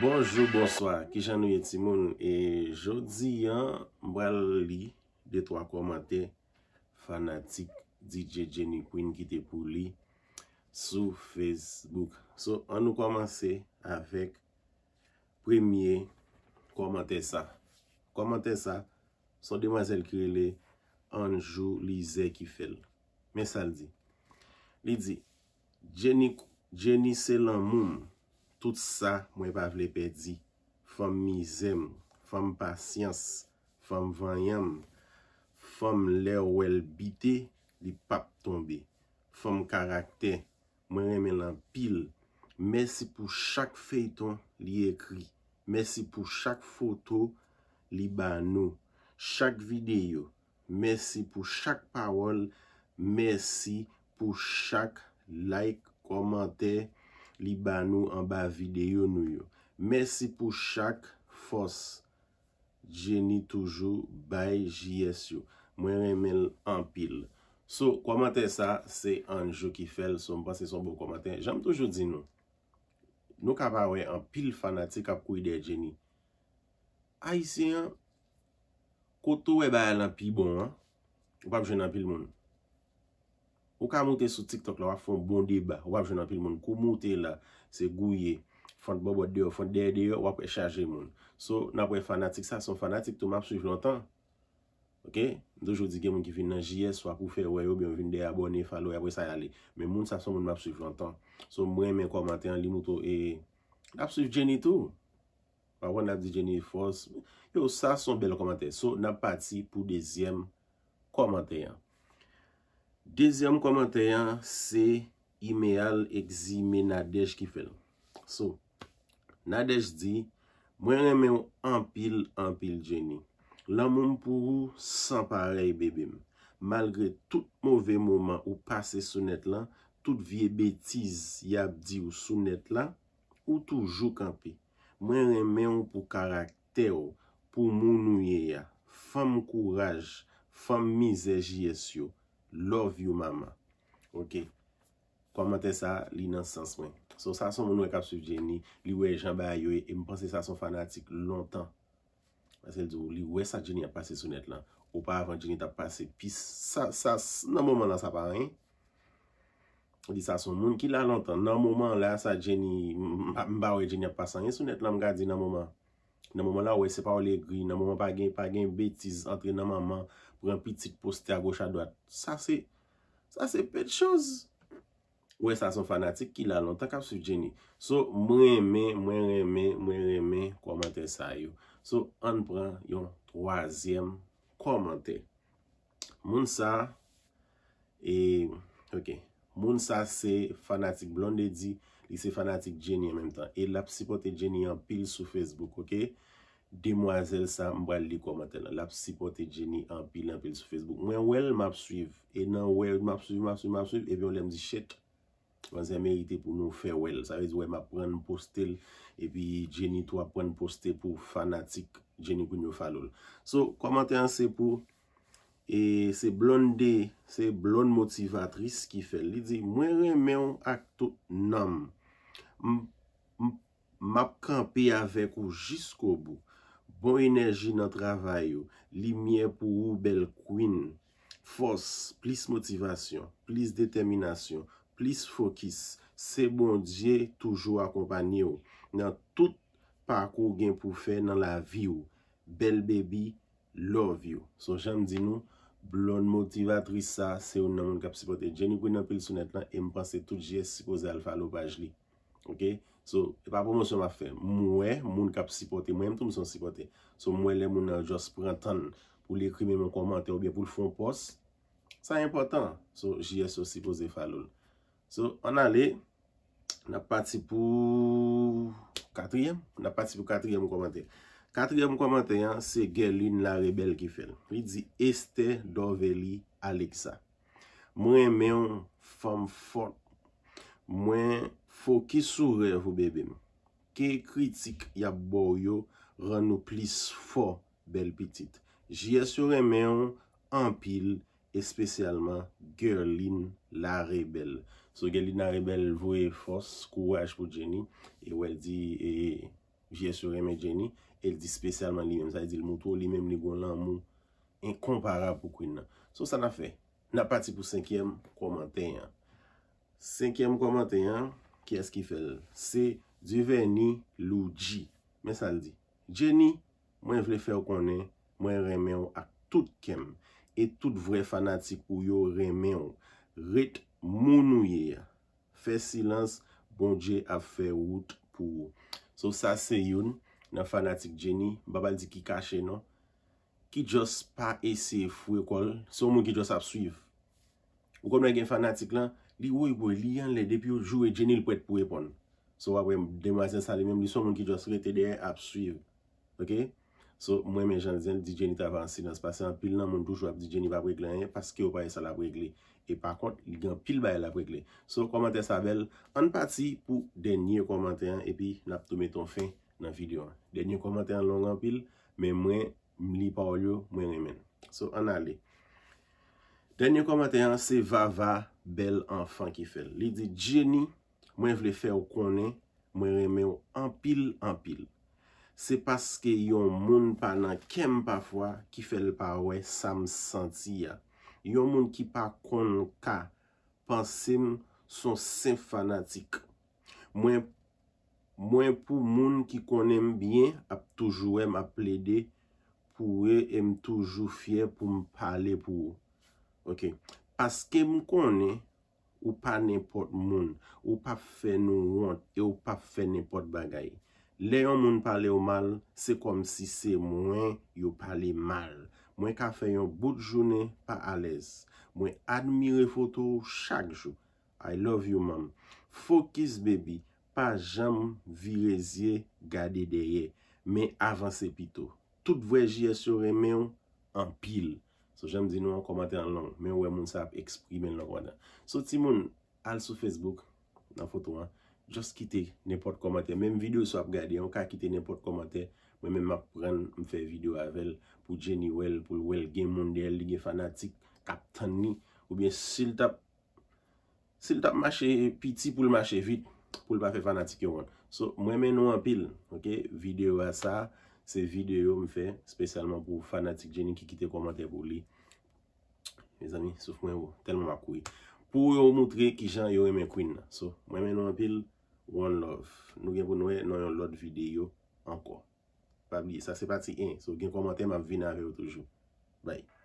Bonjour, bonsoir, kishanou yeti moun Je di yon mbal li 2-3 komante Fanatik DJ Jenny Queen Ki te pou li Sou Facebook So, an nou komanse Avek Premier komante sa Komante sa Son demasel kirele Anjou li ze ki fel Mesal di Li di Jenny se lan moun Tout sa mwen pa vle pedi. Fom mizem, fom pasyans, fom vanyem, fom lè wèl bite, li pap tombe. Fom karakter, mwen reme lan pil. Mersi pou chak feyton li ekri. Mersi pou chak foto li banou. Chak video, mersi pou chak parol. Mersi pou chak like, komante, like. Li ba nou an ba videyo nou yo. Mersi pou chak fos. Jenny toujou baye jyes yo. Mwen remen an pil. So, kwa mate sa, se an jo ki fel. Son basi son bo kwa mate. Jame toujou di nou. Nou kava we an pil fanatik ap kou ide Jenny. A yisi an, koto we baye nan pi bon an. Ou pap jen nan pil moun. Ou ka moun te sou TikTok la wap fon bon deba, wap jounan pil moun. Kou moun te la, se gouye, fon bobo deyo, fon derdeyo, wap e chaje moun. So, nan pou e fanatik, sa son fanatik tou map suiv lontan. Ok? Dojou di gen moun ki vin nan JS, wap pou fe wè yo, byon vin de abone, falo, wap wè sa yale. Men moun sa son moun map suiv lontan. So, mwen men komanteyan li moutou e, map suiv Jenny tou. Wap wè nan di Jenny e fos. Yo, sa son bel komanteyan. So, nan pati pou dezyem komanteyan. Dezyam komanteyan se ime al egzi men nadej ki fel. So, nadej di, mwen reme ou anpil, anpil jeni. Lan moun pou ou san parey bebe m. Malgre tout mouve mouman ou pase sunet lan, tout vie betiz yab di ou sunet lan, ou toujou kampi. Mwen reme ou pou karakter ou, pou moun ou ye ya. Fem kouraj, fem mize jyes yo. Love you mama. Ok. Komente sa li nan sens mwen. So sa son moun wè kap suf jen ni. Li wè jan bè a yoy. E mponsè sa son fanatik lontan. Mase di ou li wè sa jen ni ap pase sou net lan. Ou pa avan jen ni tap pase. Pis sa sa nan mouman lan sa pan. Li sa son moun ki la lontan. Nan mouman la sa jen ni mba wè jen ni ap pase. Sou net lan mga di nan mouman. nan mouman la wè se pa wè le gri, nan mouman pa gen, pa gen betiz, antre nan maman, pran pitik poste a goch a doat. Sa se, sa se pet choz. Wè sa son fanatik ki la lontan kap su jeni. So mwen reme, mwen reme, mwen reme komante sa yo. So an pran yon troazyem komante. Moun sa, e, ok, moun sa se fanatik blonde di, I se fanatik Jenny an menm tan. E la psipote Jenny an pil sou Facebook, ok? Demoazel sa mbal di komantel an. La psipote Jenny an pil an pil sou Facebook. Mwen wèl map suiv. E nan wèl map suiv, map suiv, map suiv, ebyon lèm di chet. Mwen zè merite pou nou fè wèl. Sa wèl mèm apren postel. E pi Jenny tou apren postel pou fanatik Jenny kou nou falol. So, komantel an se pou. E se blonde, se blonde motivatris ki fèl. Li di mwen remè an akto nanm. M ap kampe avek ou jisko bou Bon enerji nan travay ou Li mye pou ou bel kwen Fos, plis motivasyon Plis determinasyon Plis fokis Se bon dje toujou akompany ou Nan tout pakou gen pou fe nan la vi ou Bel bebi, love you So chanm di nou Blon motivatris sa Se ou nan moun kap sipote Jeni kwen ap pel sunet lan E m pase tout je sipose alfa lo baj li Ok, so, e pa pou monsyon ma fe, mwen, moun kap sipote, mwen mtou mson sipote. So, mwen lè moun nan jos prantan pou l'ekrimen mwen komante ou bè pou l'fon pos. Sa yon portan, so, jye sou sipose falol. So, an ale, na pati pou katriyem, na pati pou katriyem mwen komante. Katriyem mwen komante yon, se gelin la rebel ki fel. Vi di Esther Dovelli Alexa. Mwen men yon, fom fote. Mwen... Fò ki soure yon fò bebe mè? Ke kritik yon bo yon rann nou plis fò bel pitit? J.S.U. remè yon anpil espesyalman Girlin la rebel. So, Girlin la rebel vwe fòs kouwaj pou Jenny e wèl di J.S.U. remè Jenny el di spesyalman li mèm sa il di l moutou li mèm li goun lan mou enkomparab pou kwen nan. So, sa na fe. Na pati pou senkyem koumante yon. Senkyem koumante yon Kye eski fel? Se, diveni louji. Mesal di, Jenny, mwen vle fe w konen, mwen reme yo ak tout kem, e tout vre fanatik pou yo reme yo. Ret mounouye. Fe silans, bon je av fe wout pou yo. So sa se yon, nan fanatik Jenny, babal di ki kache no, ki jos pa ese fwe kol, se w mwen ki jos ap suiv. Ou konen gen fanatik lan, li an le depi ou jou e jenil pou et pou epon. So, wapwe demwa sen sali mem, li son moun ki jwa srette de ap suiv. Ok? So, mwen men jan zyen, di jenit avansi, nan se pasen an pil nan moun touj wap, di jenit va bregle an ye, paske ou paye sa la bregle. E pa kont, li gen pil baye la bregle. So, komante savel, an patsi pou denye komante an, epi nap tou meton fin nan video an. Denye komante an longan pil, men mwen li pa ou yo, mwen remen. So, an ale. Lènyè komatè yon se vava bel anfan ki fèl. Li di djeni mwen vle fè ou konen mwen reme ou anpil anpil. Se paske yon moun panan kem pafwa ki fèl pa wè sa m sentiya. Yon moun ki pa konen ka pansem son sen fanatik. Mwen pou moun ki konen m bien ap toujou m ap lede pou e m toujou fye pou m pale pou ou. Ok, paske mou kone, ou pa nepot moun, ou pa fe nou want, e ou pa fe nepot bagay. Le yon moun pale ou mal, se kom si se mwen yon pale mal. Mwen ka fe yon bout jounen pa alez. Mwen admire foto chak jou. I love you man. Fokus bebi, pa jam vireziye gade deye, men avanse pito. Tout vwejiye suremen anpil. So janm di nou an komante an lang, men wè moun sa ap eksprimen lak wanda. So ti moun, al sou Facebook, nan fotou an, just kite nepot komante. Men video sa ap gade, an ka kite nepot komante, mwen men ap pren mfe video avel pou Jenny wèl, pou wèl gen mondel, ligye fanatik, kap tan ni. Ou bien sil tap, sil tap mache, piti pou l mache vit, pou l pa fe fanatik yo an. So mwen men nou an pil, video a sa. Se videyo yo mi fe, spesyalman pou fanatik jeni ki kite komante pou li. Me zami, souf mwen yo, telman makoui. Pou yo moutre ki jan yo eme kouina. So, mwen menon apil, one love. Nou gen pou noue non yon lot videyo, anko. Pa biye, sa se pati en. So gen komante, mwen vinare yo toujou. Bye.